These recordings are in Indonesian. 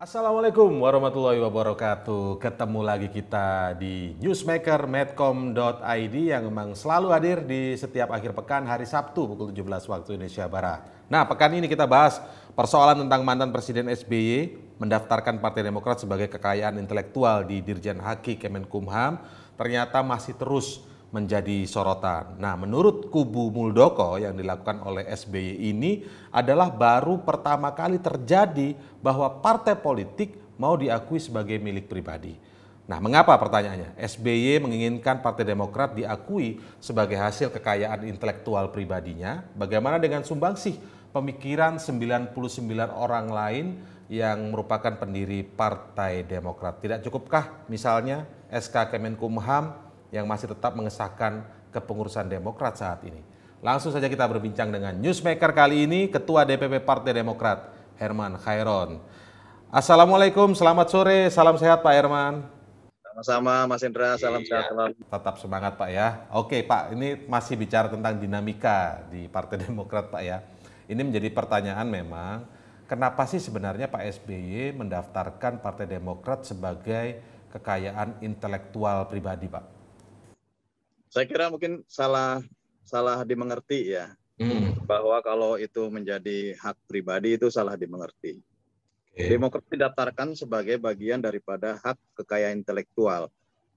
Assalamualaikum warahmatullahi wabarakatuh. Ketemu lagi kita di newsmaker medcom.id yang memang selalu hadir di setiap akhir pekan hari Sabtu pukul 17 waktu Indonesia Barat. Nah, pekan ini kita bahas persoalan tentang mantan Presiden SBY mendaftarkan Partai Demokrat sebagai kekayaan intelektual di Dirjen Haki Kemenkumham ternyata masih terus menjadi sorotan. Nah, menurut kubu Muldoko yang dilakukan oleh SBY ini adalah baru pertama kali terjadi bahwa partai politik mau diakui sebagai milik pribadi. Nah, mengapa pertanyaannya? SBY menginginkan Partai Demokrat diakui sebagai hasil kekayaan intelektual pribadinya. Bagaimana dengan sumbangsih pemikiran 99 orang lain yang merupakan pendiri Partai Demokrat? Tidak cukupkah misalnya SK Kemenkumham yang masih tetap mengesahkan kepengurusan Demokrat saat ini. Langsung saja kita berbincang dengan newsmaker kali ini, Ketua DPP Partai Demokrat, Herman Khairon. Assalamualaikum, selamat sore, salam sehat Pak Herman. Sama-sama Mas Indra, salam iya. sehat selalu. Tetap semangat Pak ya. Oke Pak, ini masih bicara tentang dinamika di Partai Demokrat Pak ya. Ini menjadi pertanyaan memang, kenapa sih sebenarnya Pak SBY mendaftarkan Partai Demokrat sebagai kekayaan intelektual pribadi Pak? Saya kira mungkin salah salah dimengerti ya. Hmm. Bahwa kalau itu menjadi hak pribadi itu salah dimengerti. Okay. Demokrasi didaftarkan sebagai bagian daripada hak kekayaan intelektual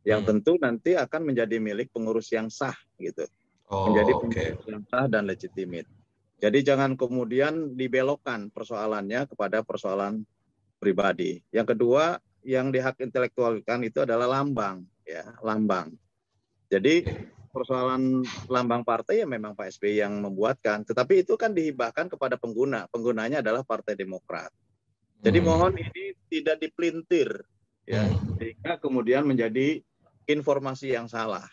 yang hmm. tentu nanti akan menjadi milik pengurus yang sah gitu. Oh, menjadi pengurus yang sah dan legitimit. Jadi jangan kemudian dibelokkan persoalannya kepada persoalan pribadi. Yang kedua, yang dihak intelektualkan itu adalah lambang, ya, lambang. Jadi persoalan lambang partai ya memang Pak SBY yang membuatkan, tetapi itu kan dihibahkan kepada pengguna. Penggunanya adalah Partai Demokrat. Jadi hmm. mohon ini tidak dipelintir ya, hmm. sehingga kemudian menjadi informasi yang salah.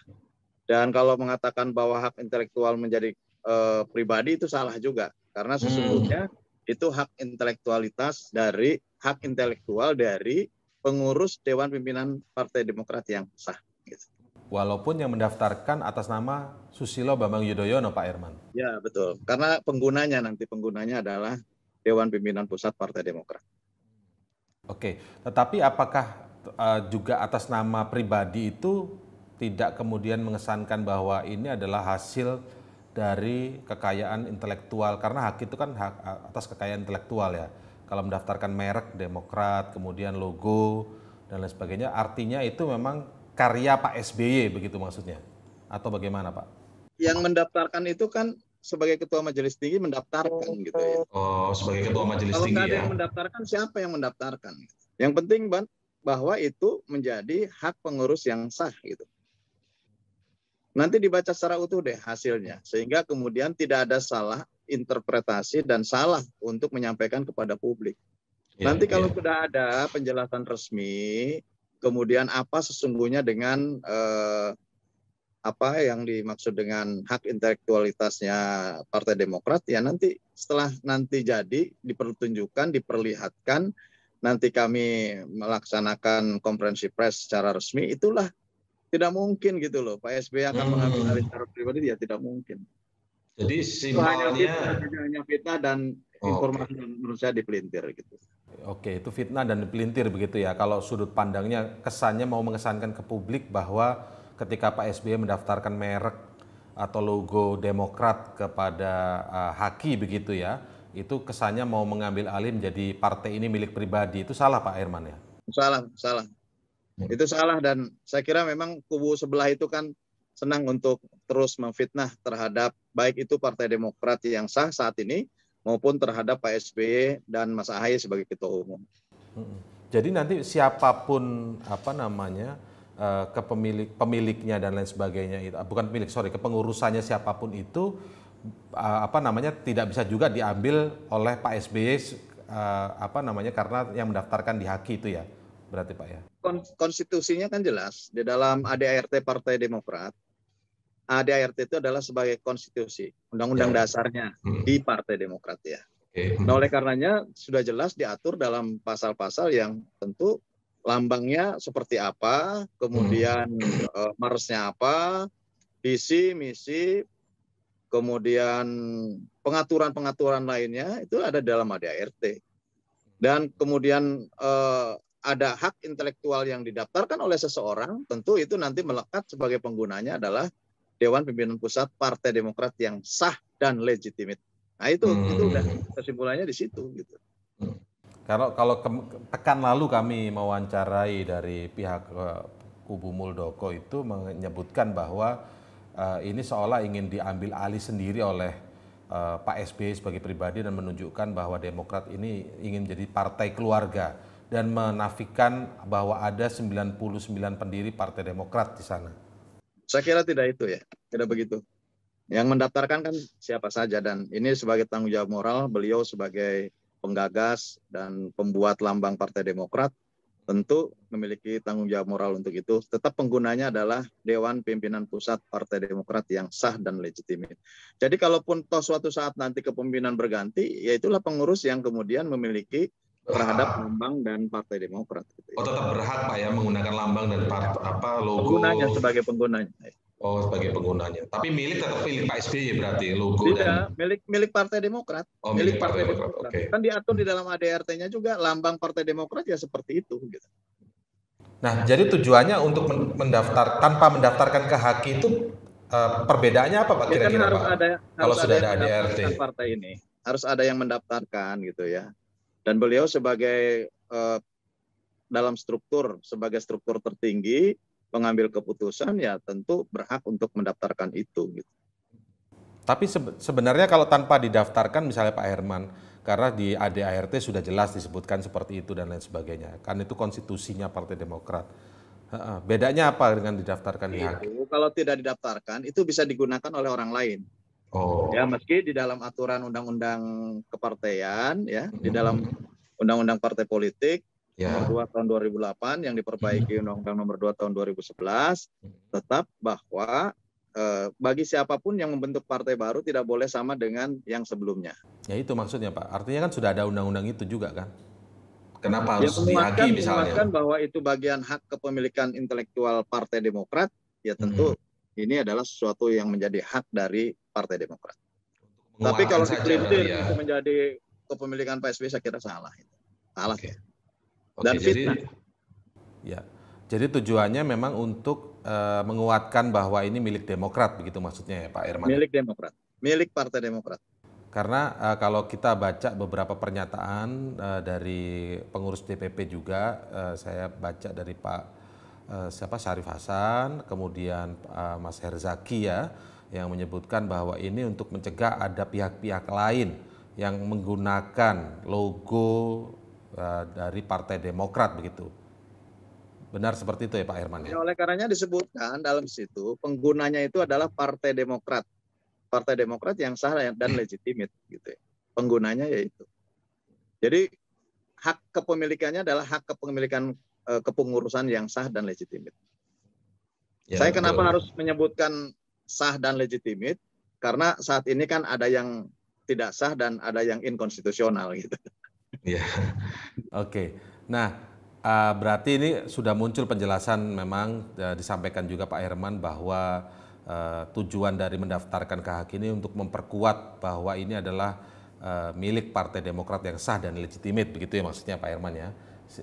Dan kalau mengatakan bahwa hak intelektual menjadi eh, pribadi itu salah juga karena hmm. sesungguhnya itu hak intelektualitas dari hak intelektual dari pengurus Dewan Pimpinan Partai Demokrat yang sah walaupun yang mendaftarkan atas nama Susilo Bambang Yudhoyono, Pak Herman. Ya, betul. Karena penggunanya nanti penggunanya adalah Dewan Pimpinan Pusat Partai Demokrat. Oke, tetapi apakah uh, juga atas nama pribadi itu tidak kemudian mengesankan bahwa ini adalah hasil dari kekayaan intelektual karena hak itu kan hak eh, atas kekayaan intelektual ya. Kalau mendaftarkan merek Demokrat, kemudian logo dan lain sebagainya, artinya itu memang karya Pak SBY begitu maksudnya? Atau bagaimana Pak? Yang mendaftarkan itu kan sebagai ketua majelis tinggi mendaftarkan gitu ya. Oh, sebagai ketua majelis Kalau tinggi ya. Kalau yang mendaftarkan siapa yang mendaftarkan? Yang penting Ban bahwa itu menjadi hak pengurus yang sah gitu. Nanti dibaca secara utuh deh hasilnya sehingga kemudian tidak ada salah interpretasi dan salah untuk menyampaikan kepada publik. Iya, Nanti kalau iya. sudah ada penjelasan resmi kemudian apa sesungguhnya dengan eh, apa yang dimaksud dengan hak intelektualitasnya Partai Demokrat ya nanti setelah nanti jadi dipertunjukkan diperlihatkan nanti kami melaksanakan konferensi pers secara resmi itulah tidak mungkin gitu loh Pak SBY akan hmm. mengambil alih secara pribadi ya tidak mungkin jadi simpelnya hanya kita hanya fitnah dan informasi okay. menurut saya dipelintir gitu. Oke, itu fitnah dan pelintir begitu ya. Kalau sudut pandangnya kesannya mau mengesankan ke publik bahwa ketika Pak SBY mendaftarkan merek atau logo Demokrat kepada uh, Haki begitu ya, itu kesannya mau mengambil alih menjadi partai ini milik pribadi. Itu salah Pak Herman ya? Salah, salah. Hmm. Itu salah dan saya kira memang kubu sebelah itu kan senang untuk terus memfitnah terhadap baik itu Partai Demokrat yang sah saat ini maupun terhadap Pak SBY dan Mas Ahaye sebagai ketua umum. Jadi nanti siapapun apa namanya eh, kepemilik pemiliknya dan lain sebagainya itu ah, bukan pemilik sorry kepengurusannya siapapun itu ah, apa namanya tidak bisa juga diambil oleh Pak SBY eh, apa namanya karena yang mendaftarkan di Haki itu ya berarti Pak ya konstitusinya kan jelas di dalam ADART Partai Demokrat ADART itu adalah sebagai konstitusi, undang-undang ya, ya. dasarnya hmm. di Partai Demokrat ya. Okay. Nah, oleh karenanya sudah jelas diatur dalam pasal-pasal yang tentu lambangnya seperti apa, kemudian hmm. uh, marsnya apa, visi, misi, kemudian pengaturan-pengaturan lainnya itu ada dalam ADART. Dan kemudian uh, ada hak intelektual yang didaftarkan oleh seseorang, tentu itu nanti melekat sebagai penggunanya adalah Dewan Pimpinan Pusat Partai Demokrat yang sah dan legitimate. Nah itu hmm. itu udah kesimpulannya di situ gitu. Hmm. Kalau kalau ke, lalu kami mewawancarai dari pihak eh, kubu Muldoko itu menyebutkan bahwa uh, ini seolah ingin diambil alih sendiri oleh uh, Pak SBY sebagai pribadi dan menunjukkan bahwa Demokrat ini ingin jadi partai keluarga dan menafikan bahwa ada 99 pendiri Partai Demokrat di sana. Saya kira tidak itu ya, tidak begitu. Yang mendaftarkan kan siapa saja dan ini sebagai tanggung jawab moral beliau sebagai penggagas dan pembuat lambang Partai Demokrat tentu memiliki tanggung jawab moral untuk itu. Tetap penggunanya adalah Dewan Pimpinan Pusat Partai Demokrat yang sah dan legitimit. Jadi kalaupun toh suatu saat nanti kepemimpinan berganti, ya itulah pengurus yang kemudian memiliki terhadap lambang dan Partai Demokrat. Gitu. Ya. Oh tetap berhak Pak ya menggunakan lambang dan part, apa logo. Penggunanya sebagai penggunanya. Oh sebagai penggunanya. Tapi milik tetap milik Pak SBY berarti logo Tidak, dan. milik milik Partai Demokrat. Oh, milik, milik Partai, Partai Demokrat. Demokrat. Okay. Kan diatur di dalam ADRT-nya juga lambang Partai Demokrat ya seperti itu. Gitu. Nah jadi tujuannya untuk mendaftar tanpa mendaftarkan ke HAKI itu Uh, perbedaannya apa Pak kira-kira ya kan harus Pak? Ada, kalau harus sudah ada, ada ADRT partai ini harus ada yang mendaftarkan gitu ya dan beliau sebagai eh, dalam struktur sebagai struktur tertinggi pengambil keputusan ya tentu berhak untuk mendaftarkan itu gitu. Tapi sebenarnya kalau tanpa didaftarkan misalnya Pak Herman karena di ADART sudah jelas disebutkan seperti itu dan lain sebagainya. Kan itu konstitusinya Partai Demokrat. Bedanya apa dengan didaftarkan? Itu, iya, kalau tidak didaftarkan itu bisa digunakan oleh orang lain. Oh. Ya meski di dalam aturan undang-undang kepartean, ya, hmm. di dalam undang-undang partai politik ya. nomor 2 tahun 2008 yang diperbaiki hmm. undang-undang nomor 2 tahun 2011 hmm. tetap bahwa eh, bagi siapapun yang membentuk partai baru tidak boleh sama dengan yang sebelumnya. Ya itu maksudnya Pak. Artinya kan sudah ada undang-undang itu juga kan? Kenapa ya, harus ya, diagi misalnya? bahwa itu bagian hak kepemilikan intelektual Partai Demokrat, ya tentu hmm. ini adalah sesuatu yang menjadi hak dari Partai Demokrat. Tapi kalau saya ya. Itu iya. menjadi kepemilikan Pak SBY saya kira salah. Salah okay. ya. Dan okay, fitnah. Jadi, ya. Jadi tujuannya memang untuk uh, menguatkan bahwa ini milik Demokrat begitu maksudnya ya Pak Irman. Milik Demokrat, milik Partai Demokrat. Karena uh, kalau kita baca beberapa pernyataan uh, dari pengurus DPP juga, uh, saya baca dari Pak uh, siapa Syarif Hasan, kemudian uh, Mas Herzaki ya yang menyebutkan bahwa ini untuk mencegah ada pihak-pihak lain yang menggunakan logo eh, dari Partai Demokrat begitu. Benar seperti itu ya Pak Herman? Ya? ya, oleh karenanya disebutkan dalam situ penggunanya itu adalah Partai Demokrat. Partai Demokrat yang sah dan hmm. legitimit gitu ya. Penggunanya yaitu. Jadi hak kepemilikannya adalah hak kepemilikan eh, kepengurusan yang sah dan legitimit. Ya, Saya kenapa harus menyebutkan sah dan legitimit karena saat ini kan ada yang tidak sah dan ada yang inkonstitusional gitu. Iya. Oke. Okay. Nah, uh, berarti ini sudah muncul penjelasan memang uh, disampaikan juga Pak Herman bahwa uh, tujuan dari mendaftarkan ke hak ini untuk memperkuat bahwa ini adalah uh, milik Partai Demokrat yang sah dan legitimit begitu ya maksudnya Pak Herman ya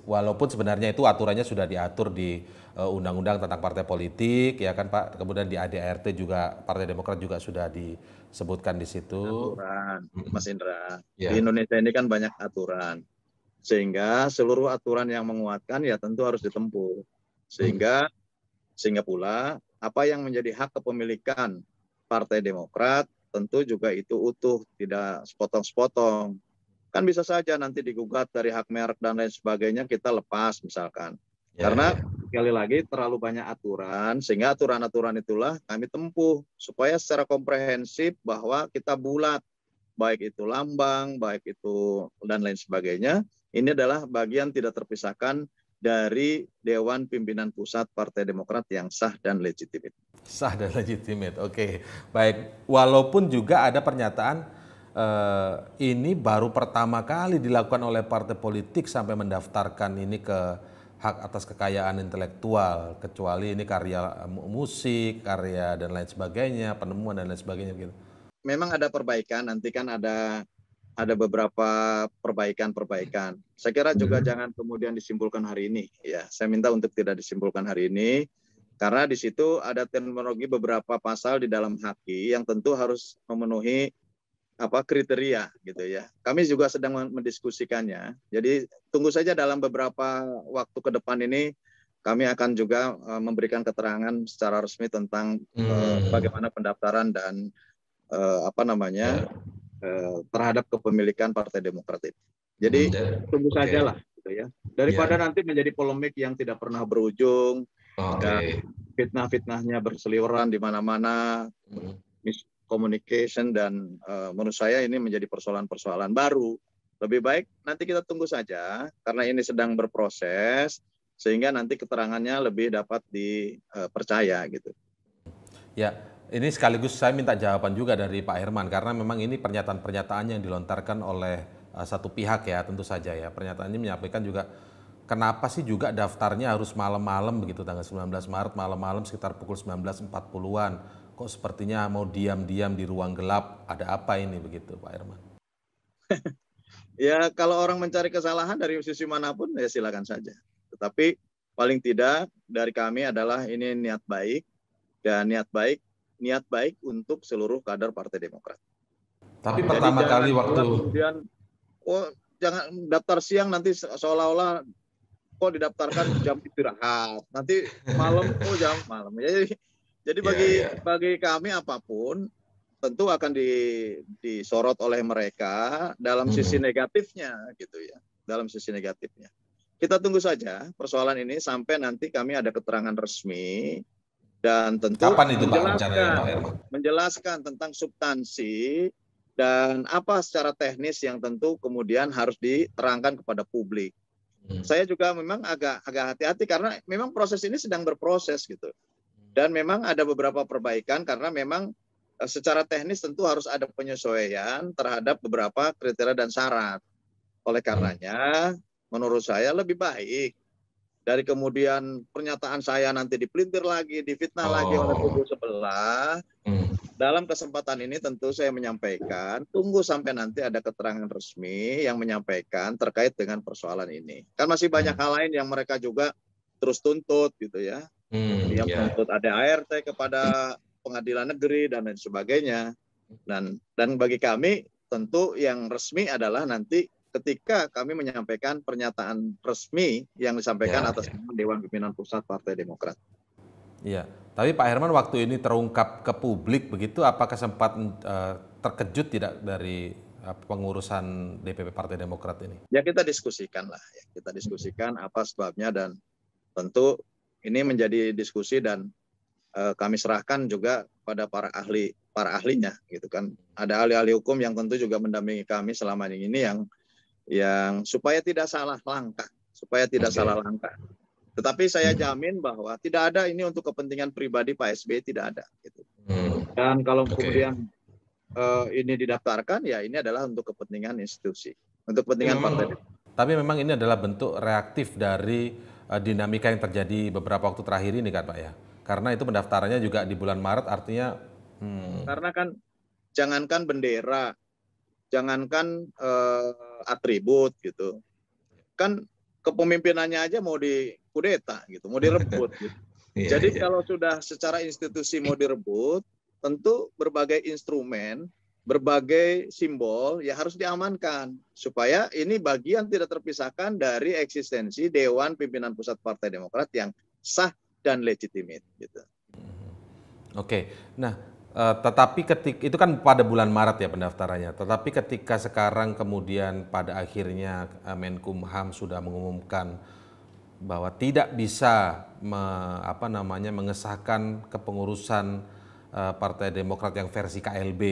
walaupun sebenarnya itu aturannya sudah diatur di eh, undang-undang tentang partai politik ya kan Pak kemudian di ADRT juga Partai Demokrat juga sudah disebutkan di situ aturan Mas Indra yeah. di ya. Indonesia ini kan banyak aturan sehingga seluruh aturan yang menguatkan ya tentu harus ditempuh sehingga hmm. sehingga pula apa yang menjadi hak kepemilikan Partai Demokrat tentu juga itu utuh tidak sepotong-sepotong Kan bisa saja nanti digugat dari hak merek dan lain sebagainya kita lepas misalkan. Ya, Karena ya. sekali lagi terlalu banyak aturan sehingga aturan-aturan itulah kami tempuh supaya secara komprehensif bahwa kita bulat baik itu lambang, baik itu dan lain sebagainya. Ini adalah bagian tidak terpisahkan dari Dewan Pimpinan Pusat Partai Demokrat yang sah dan legitimit. Sah dan legitimit, oke. Okay. Baik, walaupun juga ada pernyataan Eh, ini baru pertama kali dilakukan oleh partai politik sampai mendaftarkan ini ke hak atas kekayaan intelektual kecuali ini karya musik, karya dan lain sebagainya, penemuan dan lain sebagainya gitu. Memang ada perbaikan, nanti kan ada ada beberapa perbaikan-perbaikan. Saya kira juga hmm. jangan kemudian disimpulkan hari ini ya. Saya minta untuk tidak disimpulkan hari ini karena di situ ada terminologi beberapa pasal di dalam haki yang tentu harus memenuhi apa kriteria gitu ya. Kami juga sedang mendiskusikannya. Jadi tunggu saja dalam beberapa waktu ke depan ini kami akan juga uh, memberikan keterangan secara resmi tentang e, hmm. uh, bagaimana pendaftaran dan uh, apa namanya uh, terhadap kepemilikan Partai Demokrat ini. Jadi hmm. Ya. tunggu okay. saja lah gitu ya. Daripada yeah. nanti menjadi polemik yang tidak pernah berujung okay. Oh, dan fitnah-fitnahnya berseliweran di mana-mana. Hmm communication dan uh, menurut saya ini menjadi persoalan-persoalan baru. Lebih baik nanti kita tunggu saja karena ini sedang berproses sehingga nanti keterangannya lebih dapat dipercaya gitu. Ya, ini sekaligus saya minta jawaban juga dari Pak Herman karena memang ini pernyataan-pernyataan yang dilontarkan oleh uh, satu pihak ya tentu saja ya. pernyataan ini menyampaikan juga kenapa sih juga daftarnya harus malam-malam begitu tanggal 19 Maret malam-malam sekitar pukul 19.40-an kok sepertinya mau diam-diam di ruang gelap, ada apa ini begitu Pak Herman? ya kalau orang mencari kesalahan dari sisi manapun ya silakan saja. Tetapi paling tidak dari kami adalah ini niat baik dan niat baik niat baik untuk seluruh kader Partai Demokrat. Tapi Jadi pertama kali waktu kemudian oh jangan daftar siang nanti seolah-olah kok didaftarkan jam istirahat. Nanti malam oh jam malam. Jadi ya, ya, jadi iya, bagi yeah, yeah. bagi kami apapun tentu akan di, disorot oleh mereka dalam sisi mm-hmm. negatifnya gitu ya. Dalam sisi negatifnya. Kita tunggu saja persoalan ini sampai nanti kami ada keterangan resmi dan tentu Kapan itu, menjelaskan, Pak, menjelaskan tentang substansi dan apa secara teknis yang tentu kemudian harus diterangkan kepada publik. Hmm. Saya juga memang agak agak hati-hati karena memang proses ini sedang berproses gitu. Dan memang ada beberapa perbaikan karena memang e, secara teknis tentu harus ada penyesuaian terhadap beberapa kriteria dan syarat. Oleh karenanya, menurut saya lebih baik dari kemudian pernyataan saya nanti dipelintir lagi, difitnah oh. lagi oleh oh. kubu sebelah. Hmm. Dalam kesempatan ini tentu saya menyampaikan, tunggu sampai nanti ada keterangan resmi yang menyampaikan terkait dengan persoalan ini. Kan masih banyak hmm. hal lain yang mereka juga terus tuntut gitu ya. Hmm, Dia iya. yeah. menuntut ART kepada pengadilan negeri dan lain sebagainya. Dan dan bagi kami tentu yang resmi adalah nanti ketika kami menyampaikan pernyataan resmi yang disampaikan yeah, atas yeah. Dewan Pimpinan Pusat Partai Demokrat. Iya. Tapi Pak Herman waktu ini terungkap ke publik begitu, apakah sempat uh, terkejut tidak dari eh, pengurusan DPP Partai Demokrat ini? Ya kita diskusikan lah, ya. kita diskusikan apa sebabnya dan tentu ini menjadi diskusi dan uh, kami serahkan juga pada para ahli para ahlinya gitu kan ada ahli-ahli hukum yang tentu juga mendampingi kami selama ini yang yang supaya tidak salah langkah supaya tidak okay. salah langkah tetapi saya jamin bahwa tidak ada ini untuk kepentingan pribadi Pak SBY tidak ada gitu hmm. dan kalau okay. kemudian uh, ini didaftarkan ya ini adalah untuk kepentingan institusi untuk kepentingan hmm. partai tapi memang ini adalah bentuk reaktif dari Eh, dinamika yang terjadi beberapa waktu terakhir ini kan Pak ya? Karena itu pendaftarannya juga di bulan Maret artinya hmm. Karena kan jangankan bendera, jangankan uh, atribut gitu. Kan kepemimpinannya aja mau di kudeta gitu, mau direbut gitu. Iya, Jadi iya. kalau sudah secara institusi mau direbut, tentu berbagai instrumen berbagai simbol ya harus diamankan supaya ini bagian tidak terpisahkan dari eksistensi Dewan Pimpinan Pusat Partai Demokrat yang sah dan legitimit. gitu. Oke. Nah, eh, tetapi ketika itu kan pada bulan Maret ya pendaftarannya. Tetapi ketika sekarang kemudian pada akhirnya eh, Menkumham sudah mengumumkan bahwa tidak bisa me, apa namanya mengesahkan kepengurusan Eh, Partai Demokrat yang versi KLB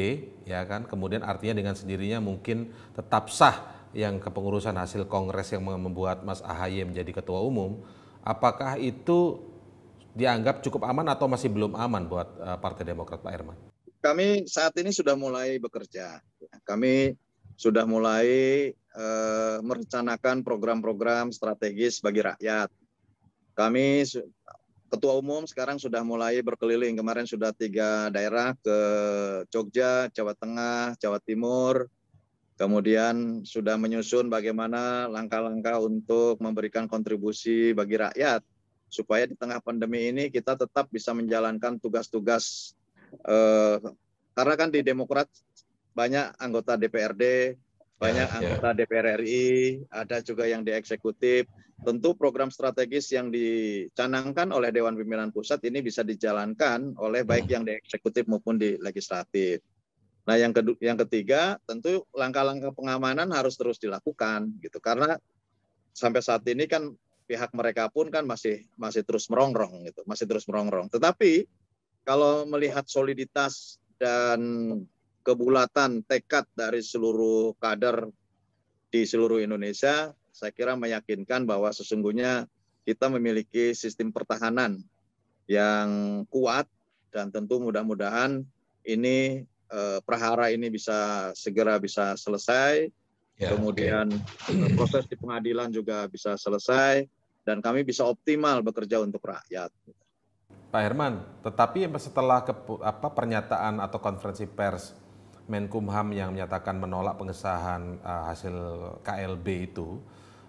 ya kan kemudian artinya dengan sendirinya mungkin tetap sah yang kepengurusan hasil kongres yang membuat Mas Ahy menjadi ketua umum apakah itu dianggap cukup aman atau masih belum aman buat eh, Partai Demokrat Pak Herman kami saat ini sudah mulai bekerja kami sudah mulai uh, merencanakan program-program strategis bagi rakyat kami Ketua Umum sekarang sudah mulai berkeliling. Kemarin sudah tiga daerah ke Jogja, Jawa Tengah, Jawa Timur. Kemudian sudah menyusun bagaimana langkah-langkah untuk memberikan kontribusi bagi rakyat supaya di tengah pandemi ini kita tetap bisa menjalankan tugas-tugas eh, karena kan di Demokrat banyak anggota DPRD, banyak ya, ya. anggota DPR RI, ada juga yang di eksekutif. Tentu program strategis yang dicanangkan oleh Dewan Pimpinan Pusat ini bisa dijalankan oleh baik hmm. yang di eksekutif maupun di legislatif. Nah, yang kedua, yang ketiga, tentu langkah-langkah pengamanan harus terus dilakukan gitu karena sampai saat ini kan pihak mereka pun kan masih masih terus merongrong gitu, masih terus merongrong. Tetapi kalau melihat soliditas dan kebulatan tekad dari seluruh kader di seluruh Indonesia, saya kira meyakinkan bahwa sesungguhnya kita memiliki sistem pertahanan yang kuat dan tentu mudah-mudahan ini eh, prahara ini bisa segera bisa selesai. Ya, Kemudian okay. Eh, proses di pengadilan juga bisa selesai dan kami bisa optimal bekerja untuk rakyat. Pak Herman, tetapi setelah ke, apa pernyataan atau konferensi pers Menkumham yang menyatakan menolak pengesahan uh, hasil KLB itu,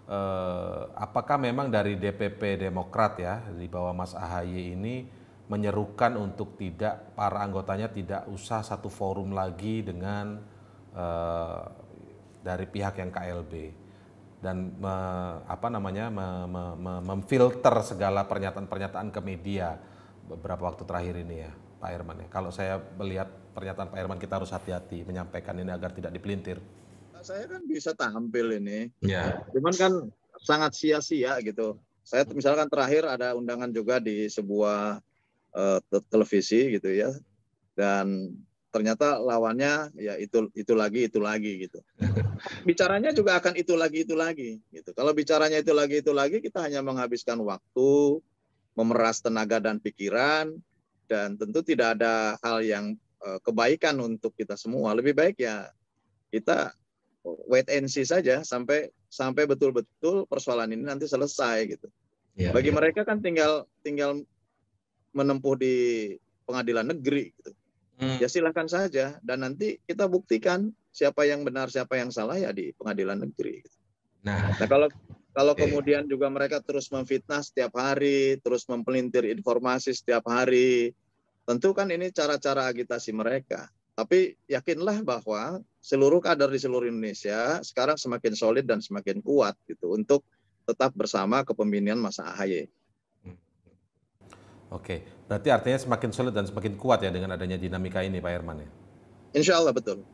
Eh, apakah memang dari DPP Demokrat ya di bawah Mas Ahaye ini menyerukan untuk tidak para anggotanya tidak usah satu forum lagi dengan eh, dari pihak yang KLB dan me, apa namanya me, me, me, memfilter segala pernyataan-pernyataan ke media beberapa waktu terakhir ini ya Pak Herman ya. Kalau saya melihat pernyataan Pak Herman kita harus hati-hati menyampaikan ini agar tidak dipelintir saya kan bisa tampil ini. Ya. Cuman kan sangat sia-sia gitu. Saya misalkan terakhir ada undangan juga di sebuah uh, televisi gitu ya. Dan ternyata lawannya ya itu itu lagi itu lagi gitu. Bicaranya juga akan itu lagi itu lagi gitu. Kalau bicaranya itu lagi itu lagi kita hanya menghabiskan waktu, memeras tenaga dan pikiran dan tentu tidak ada hal yang eh, kebaikan untuk kita semua. Lebih baik ya kita wait and see saja sampai sampai betul-betul persoalan ini nanti selesai gitu. Ya, Bagi ya. mereka kan tinggal tinggal menempuh di pengadilan negeri gitu. Hmm. Ya silahkan saja dan nanti kita buktikan siapa yang benar siapa yang salah ya di pengadilan negeri. Gitu. Nah, nah kalau kalau eh. kemudian juga mereka terus memfitnah setiap hari, terus mempelintir informasi setiap hari, tentu kan ini cara-cara agitasi mereka. Tapi yakinlah bahwa seluruh kader di seluruh Indonesia sekarang semakin solid dan semakin kuat gitu untuk tetap bersama kepemimpinan Mas Ahy. Hmm. Oke, berarti artinya semakin solid dan semakin kuat ya dengan adanya dinamika ini Pak Herman ya? Insya Allah betul.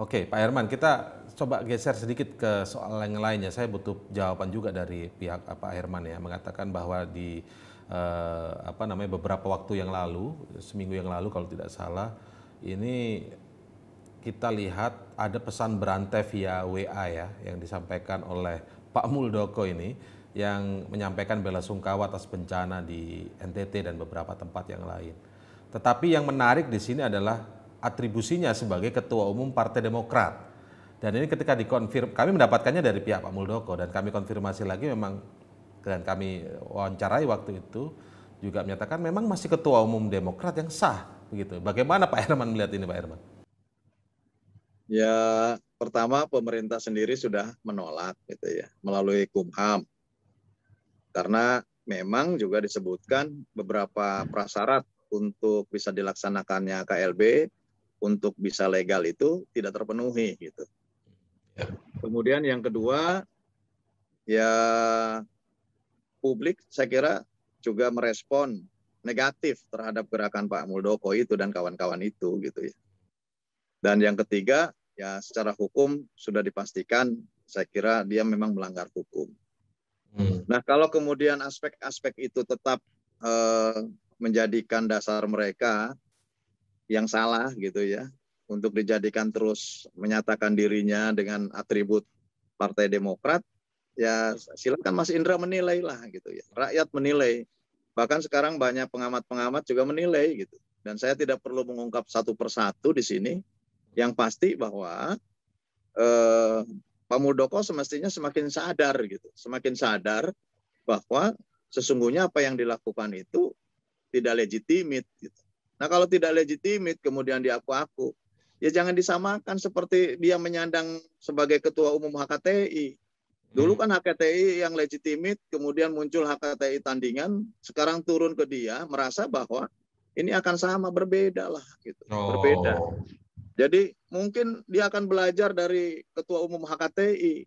Oke Pak Herman, kita coba geser sedikit ke soal yang lainnya. Saya butuh jawaban juga dari pihak eh, Pak Herman ya, mengatakan bahwa di eh, apa namanya beberapa waktu yang lalu, seminggu yang lalu kalau tidak salah, ini kita lihat ada pesan berantai via WA ya yang disampaikan oleh Pak Muldoko ini yang menyampaikan bela sungkawa atas bencana di NTT dan beberapa tempat yang lain. Tetapi yang menarik di sini adalah atribusinya sebagai Ketua Umum Partai Demokrat. Dan ini ketika dikonfirm, kami mendapatkannya dari pihak Pak Muldoko dan kami konfirmasi lagi memang dan kami wawancarai waktu itu juga menyatakan memang masih Ketua Umum Demokrat yang sah begitu. Bagaimana Pak Herman melihat ini Pak Herman? Ya, pertama pemerintah sendiri sudah menolak gitu ya melalui Kumham. Karena memang juga disebutkan beberapa prasyarat untuk bisa dilaksanakannya KLB untuk bisa legal itu tidak terpenuhi gitu. Ya. Kemudian yang kedua ya publik saya kira juga merespon negatif terhadap gerakan Pak Muldoko itu dan kawan-kawan itu gitu ya. Dan yang ketiga, ya secara hukum sudah dipastikan saya kira dia memang melanggar hukum. Hmm. Nah, kalau kemudian aspek-aspek itu tetap eh, menjadikan dasar mereka yang salah gitu ya untuk dijadikan terus menyatakan dirinya dengan atribut Partai Demokrat, ya silakan Mas Indra menilai lah gitu ya. Rakyat menilai Bahkan sekarang banyak pengamat-pengamat juga menilai gitu. Dan saya tidak perlu mengungkap satu persatu di sini. Yang pasti bahwa eh, Pak Muldoko semestinya semakin sadar gitu, semakin sadar bahwa sesungguhnya apa yang dilakukan itu tidak legitimit. Gitu. Nah kalau tidak legitimit kemudian diaku-aku, ya jangan disamakan seperti dia menyandang sebagai ketua umum HKTI Dulu hmm. kan HKTI yang legitimit, kemudian muncul HKTI tandingan, sekarang turun ke dia, merasa bahwa ini akan sama berbeda lah, gitu, oh. berbeda. Jadi mungkin dia akan belajar dari ketua umum HKTI,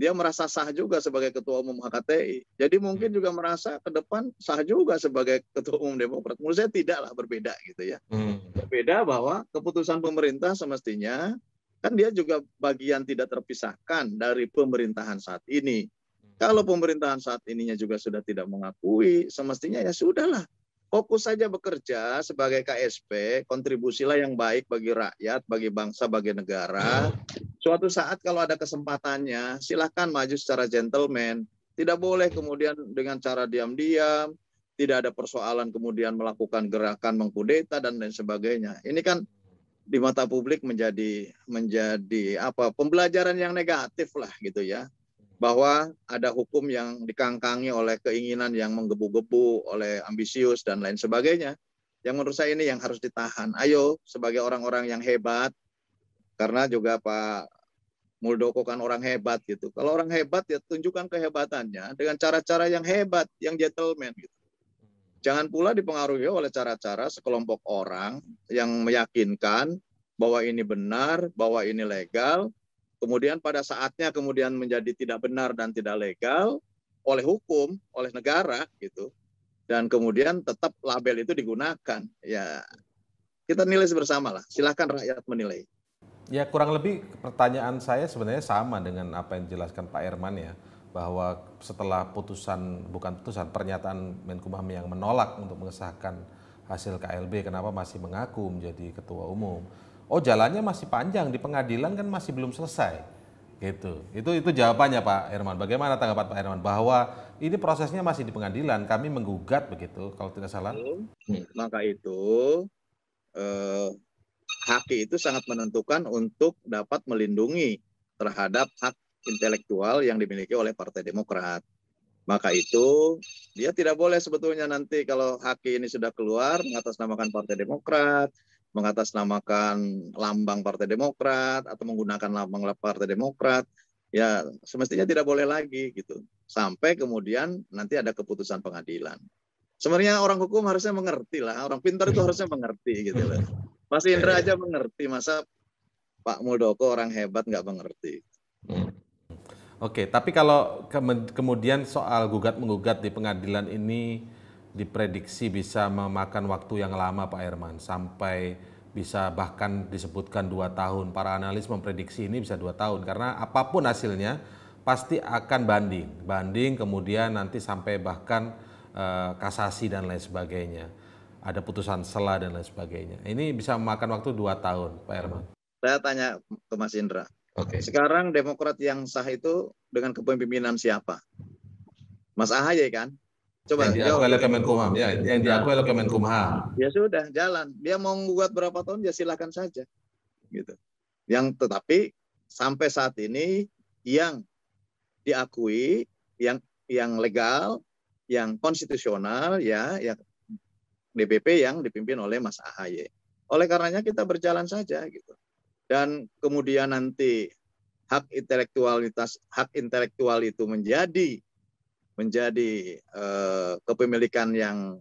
dia merasa sah juga sebagai ketua umum HKTI. Jadi mungkin hmm. juga merasa ke depan sah juga sebagai ketua umum Demokrat. Menurut saya tidaklah berbeda gitu ya. Hmm. Berbeda bahwa keputusan pemerintah semestinya Kan dia juga bagian tidak terpisahkan dari pemerintahan saat ini. Hmm. Kalau pemerintahan saat ininya juga sudah tidak mengakui, semestinya ya sudahlah. Fokus saja bekerja sebagai KSP, kontribusilah yang baik bagi rakyat, bagi bangsa, bagi negara. Suatu saat kalau ada kesempatannya, silahkan maju secara gentleman. Tidak boleh kemudian dengan cara diam-diam, tidak ada persoalan kemudian melakukan gerakan mengkudeta dan lain sebagainya. Ini kan di mata publik menjadi menjadi apa pembelajaran yang negatif lah gitu ya bahwa ada hukum yang dikangkangi oleh keinginan yang menggebu-gebu oleh ambisius dan lain sebagainya yang menurut saya ini yang harus ditahan ayo sebagai orang-orang yang hebat karena juga Pak Muldoko kan orang hebat gitu kalau orang hebat ya tunjukkan kehebatannya dengan cara-cara yang hebat yang gentleman gitu Jangan pula dipengaruhi oleh cara-cara sekelompok orang yang meyakinkan bahwa ini benar, bahwa ini legal, kemudian pada saatnya kemudian menjadi tidak benar dan tidak legal oleh hukum, oleh negara gitu. Dan kemudian tetap label itu digunakan. Ya, kita nilai bersama lah. Silahkan rakyat menilai. Ya kurang lebih pertanyaan saya sebenarnya sama dengan apa yang dijelaskan Pak Herman ya bahwa setelah putusan bukan putusan pernyataan Menkumham yang menolak untuk mengesahkan hasil KLB kenapa masih mengaku menjadi ketua umum oh jalannya masih panjang di pengadilan kan masih belum selesai gitu itu itu jawabannya Pak Herman bagaimana tanggapan Pak Herman bahwa ini prosesnya masih di pengadilan kami menggugat begitu kalau tidak salah maka itu eh, hak itu sangat menentukan untuk dapat melindungi terhadap hak intelektual yang dimiliki oleh Partai Demokrat. Maka itu dia tidak boleh sebetulnya nanti kalau Haki ini sudah keluar mengatasnamakan Partai Demokrat, mengatasnamakan lambang Partai Demokrat atau menggunakan lambang Partai Demokrat, ya semestinya tidak boleh lagi gitu. Sampai kemudian nanti ada keputusan pengadilan. Sebenarnya orang hukum harusnya mengerti lah, orang pintar itu harusnya mengerti gitu loh. Mas Indra iya, iya. aja mengerti, masa Pak Muldoko orang hebat nggak mengerti. Hmm. Oke, tapi kalau kemudian soal gugat menggugat di pengadilan ini diprediksi bisa memakan waktu yang lama Pak Herman sampai bisa bahkan disebutkan dua tahun. Para analis memprediksi ini bisa dua tahun karena apapun hasilnya pasti akan banding, banding kemudian nanti sampai bahkan e, kasasi dan lain sebagainya. Ada putusan sela dan lain sebagainya. Ini bisa memakan waktu dua tahun, Pak Herman. Saya tanya ke Mas Indra, Oke. Okay. Sekarang Demokrat yang sah itu dengan kepemimpinan siapa? Mas Ahaye kan? Coba yang diakui oleh Kemenkumham ya, yang diakui oleh Kemenkumham. Ya sudah, jalan. Dia mau menggugat berapa tahun ya silakan saja. Gitu. Yang tetapi sampai saat ini yang diakui yang yang legal, yang konstitusional ya, yang DPP yang dipimpin oleh Mas Ahaye. Oleh karenanya kita berjalan saja gitu dan kemudian nanti hak intelektualitas hak intelektual itu menjadi menjadi eh, kepemilikan yang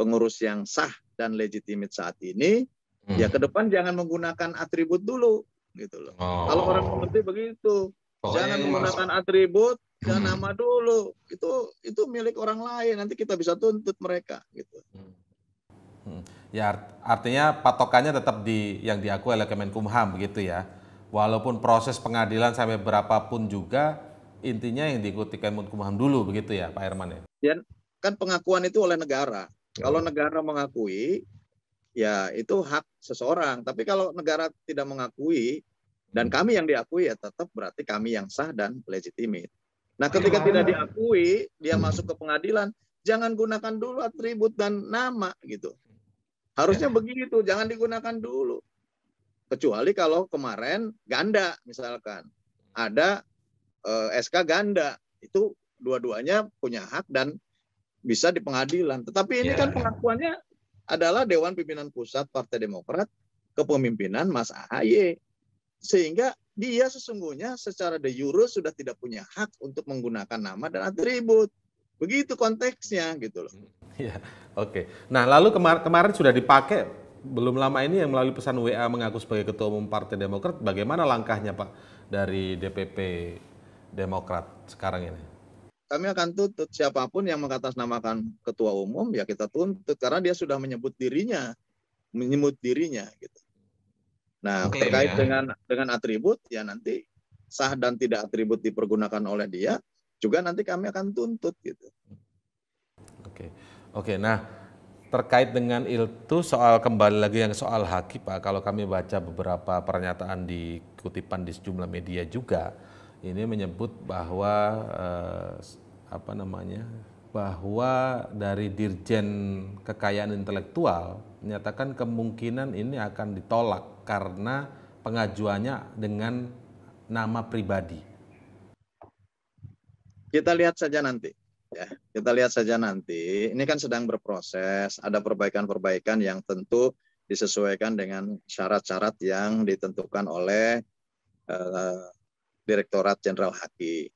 pengurus yang sah dan legitimit saat ini hmm. ya ke depan jangan menggunakan atribut dulu gitu loh oh. kalau orang mengerti begitu oh, jangan menggunakan atribut dan hmm. nama dulu itu itu milik orang lain nanti kita bisa tuntut mereka gitu hmm. Hmm. Ya artinya patokannya tetap di yang diakui oleh Kemenkumham begitu ya. Walaupun proses pengadilan sampai berapapun juga intinya yang diikuti Kemenkumham dulu begitu ya Pak Herman ya. Dan kan pengakuan itu oleh negara. Hmm. Kalau negara mengakui ya itu hak seseorang. Tapi kalau negara tidak mengakui dan hmm. kami yang diakui ya tetap berarti kami yang sah dan legitimate. Nah, ketika tidak diakui, dia masuk ke pengadilan, jangan gunakan dulu atribut dan nama gitu. Harusnya ya. begitu, jangan digunakan dulu. Kecuali kalau kemarin ganda misalkan. Ada eh, SK ganda, itu dua-duanya punya hak dan bisa di pengadilan. Tetapi ini ya. kan pengakuannya adalah Dewan Pimpinan Pusat Partai Demokrat kepemimpinan Mas Ahy Sehingga dia sesungguhnya secara de jure sudah tidak punya hak untuk menggunakan nama dan atribut. Begitu konteksnya gitu loh. Hmm. Iya, oke. Okay. Nah, lalu kemar kemarin sudah dipakai belum lama ini yang melalui pesan WA mengaku sebagai ketua umum Partai Demokrat, bagaimana langkahnya Pak dari DPP Demokrat sekarang ini? Kami akan tuntut siapapun yang mengatasnamakan ketua umum ya kita tuntut karena dia sudah menyebut dirinya, menyebut dirinya gitu. Nah, okay, terkait ya. dengan dengan atribut ya nanti sah dan tidak atribut dipergunakan oleh dia, juga nanti kami akan tuntut gitu. Oke, oke. Nah, terkait dengan itu soal kembali lagi yang soal Haki Pak, kalau kami baca beberapa pernyataan di kutipan di sejumlah media juga, ini menyebut bahwa eh, apa namanya bahwa dari Dirjen Kekayaan Intelektual menyatakan kemungkinan ini akan ditolak karena pengajuannya dengan nama pribadi. Kita lihat saja nanti. Ya, kita lihat saja nanti. Ini kan sedang berproses. Ada perbaikan-perbaikan yang tentu disesuaikan dengan syarat-syarat yang ditentukan oleh eh, Direktorat Jenderal Haki.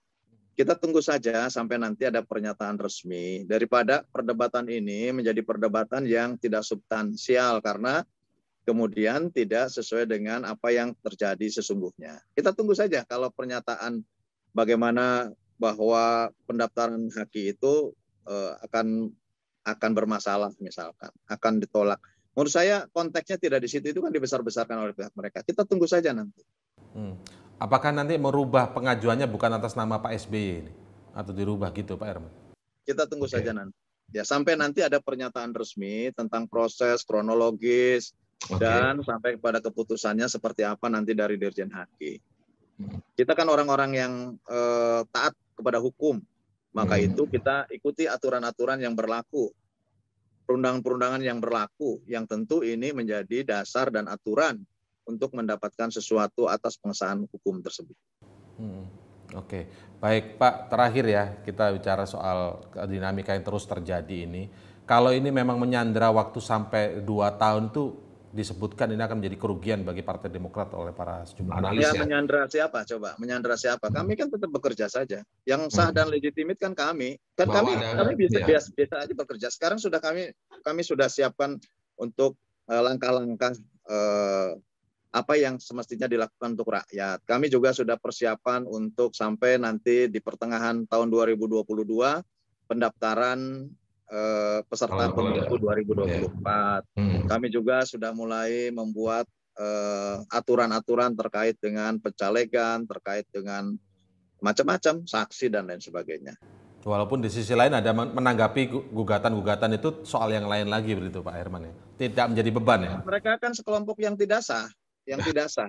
Kita tunggu saja sampai nanti ada pernyataan resmi daripada perdebatan ini menjadi perdebatan yang tidak substansial karena kemudian tidak sesuai dengan apa yang terjadi sesungguhnya. Kita tunggu saja kalau pernyataan bagaimana bahwa pendaftaran haki itu uh, akan akan bermasalah misalkan, akan ditolak. Menurut saya konteksnya tidak di situ itu kan dibesar-besarkan oleh pihak mereka. Kita tunggu saja nanti. Hmm. Apakah nanti merubah pengajuannya bukan atas nama Pak SBY e ini atau dirubah gitu Pak erman Kita tunggu okay. saja nanti. Ya sampai nanti ada pernyataan resmi tentang proses kronologis okay. dan sampai kepada keputusannya seperti apa nanti dari Dirjen Haki. Hmm. Kita kan orang-orang yang uh, taat kepada hukum. Maka hmm. itu kita ikuti aturan-aturan yang berlaku, perundangan-perundangan yang berlaku, yang tentu ini menjadi dasar dan aturan untuk mendapatkan sesuatu atas pengesahan hukum tersebut. Hmm. Oke, okay. baik Pak. Terakhir ya kita bicara soal dinamika yang terus terjadi ini. Kalau ini memang menyandra waktu sampai dua tahun tuh disebutkan ini akan menjadi kerugian bagi Partai Demokrat oleh para sejumlah analis ya. menyandra siapa coba? Menyandra siapa? Hmm. Kami kan tetap bekerja saja. Yang hmm. sah hmm. dan legitimit kan kami. Kan Bahwa kami ada, kami biasa, ya. biasa biasa aja bekerja. Sekarang sudah kami kami sudah siapkan untuk eh, langkah-langkah uh, apa yang semestinya dilakukan untuk rakyat. Kami juga sudah persiapan untuk sampai nanti di pertengahan tahun 2022 pendaftaran eh, peserta pemilu 2024. Hmm. Kami juga sudah mulai membuat eh, aturan-aturan eh, terkait dengan pencalegan, terkait dengan macam-macam saksi dan lain sebagainya. Walaupun di sisi lain ada menanggapi gugatan-gugatan itu soal yang lain lagi begitu Pak Herman ya. Tidak menjadi beban ya. Mereka kan sekelompok yang tidak sah, yang ya. tidak sah.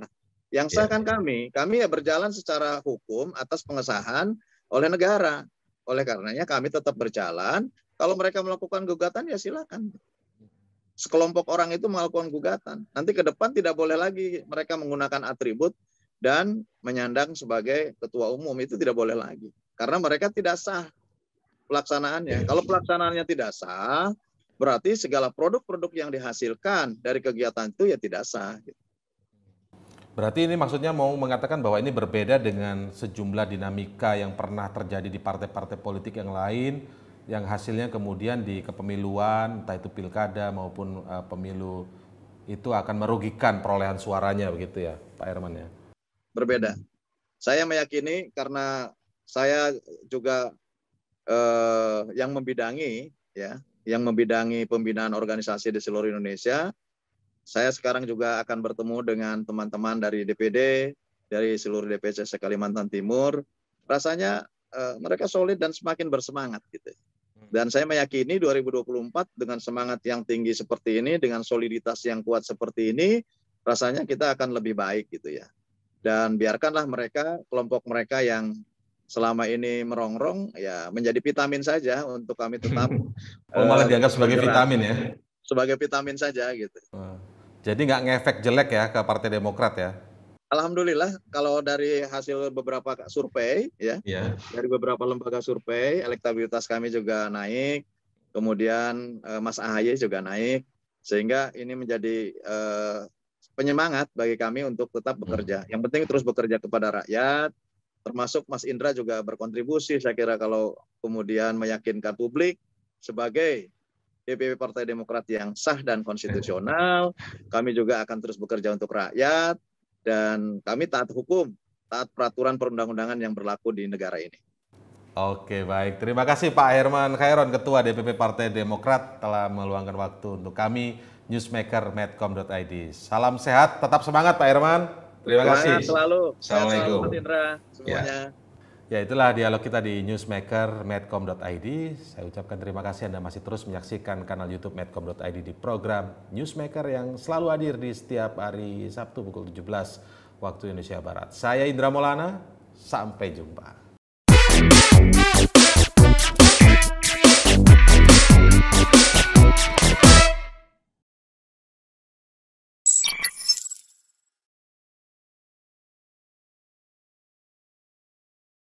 Yang sah ya. kan kami, kami ya berjalan secara hukum atas pengesahan oleh negara. Oleh karenanya kami tetap berjalan kalau mereka melakukan gugatan ya silakan. Sekelompok orang itu melakukan gugatan. Nanti ke depan tidak boleh lagi mereka menggunakan atribut dan menyandang sebagai ketua umum itu tidak boleh lagi karena mereka tidak sah pelaksanaannya. Iya. Kalau pelaksanaannya tidak sah, berarti segala produk-produk yang dihasilkan dari kegiatan itu ya tidak sah. Gitu. Berarti ini maksudnya mau mengatakan bahwa ini berbeda dengan sejumlah dinamika yang pernah terjadi di partai-partai politik yang lain yang hasilnya kemudian di kepemiluan, entah itu pilkada maupun uh, pemilu itu akan merugikan perolehan suaranya begitu ya, Pak Herman ya. Berbeda. Saya meyakini karena saya juga uh, yang membidangi ya, yang membidangi pembinaan organisasi di seluruh Indonesia. Saya sekarang juga akan bertemu dengan teman-teman dari DPD, dari seluruh DPC Kalimantan Timur. Rasanya uh, mereka solid dan semakin bersemangat gitu. Dan saya meyakini 2024 dengan semangat yang tinggi seperti ini, dengan soliditas yang kuat seperti ini, rasanya kita akan lebih baik gitu ya. Dan biarkanlah mereka, kelompok mereka yang selama ini merongrong, ya menjadi vitamin saja untuk kami tetap. oh, malah dianggap sebagai vitamin ya? Sebagai vitamin saja gitu. Jadi nggak ngefek jelek ya ke Partai Demokrat ya? Alhamdulillah kalau dari hasil beberapa survei ya yeah. dari beberapa lembaga survei elektabilitas kami juga naik kemudian eh, Mas Ahaye juga naik sehingga ini menjadi uh, penyemangat bagi kami untuk tetap hmm. bekerja. Yang penting terus bekerja kepada rakyat termasuk Mas Indra juga berkontribusi saya kira kalau kemudian meyakinkan publik sebagai DPP Partai Demokrat yang sah dan konstitusional. Kami juga akan terus bekerja untuk rakyat dan kami taat hukum, taat peraturan perundang-undangan yang berlaku di negara ini. Oke, baik. Terima kasih Pak Herman Khairon, Ketua DPP Partai Demokrat telah meluangkan waktu untuk kami newsmaker medcom.id. Salam sehat, tetap semangat Pak Herman. Terima, Terima kasih. selalu. Assalamualaikum. selamat selalu, ya. semuanya. Ya. Ya itulah dialog kita di newsmaker medcom.id. Saya ucapkan terima kasih Anda masih terus menyaksikan kanal YouTube medcom.id di program Newsmaker yang selalu hadir di setiap hari Sabtu pukul 17 waktu Indonesia Barat. Saya Indra Molana, sampai jumpa.